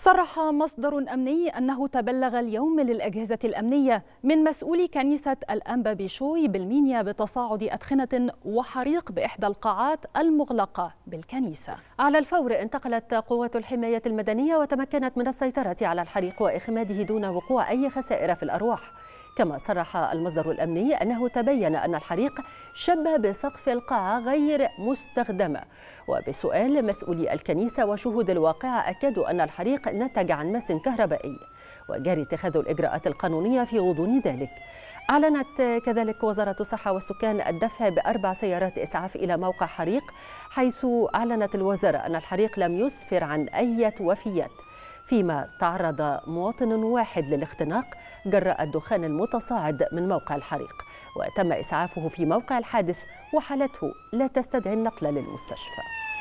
صرح مصدر أمني أنه تبلغ اليوم للأجهزة الأمنية من مسؤولي كنيسة الأنبا بيشوي بالمينيا بتصاعد أدخنة وحريق بإحدى القاعات المغلقة بالكنيسة على الفور انتقلت قوات الحماية المدنية وتمكنت من السيطرة على الحريق وإخماده دون وقوع أي خسائر في الأرواح كما صرح المصدر الأمني أنه تبين أن الحريق شب بسقف القاعة غير مستخدمة وبسؤال مسؤولي الكنيسة وشهود الواقعة أكدوا أن الحريق نتج عن مس كهربائي وجاري اتخاذ الإجراءات القانونية في غضون ذلك أعلنت كذلك وزارة الصحة والسكان الدفع بأربع سيارات إسعاف إلى موقع حريق حيث أعلنت الوزارة أن الحريق لم يسفر عن أي وفيات فيما تعرض مواطن واحد للاختناق جراء الدخان المتصاعد من موقع الحريق وتم إسعافه في موقع الحادث وحالته لا تستدعي النقل للمستشفى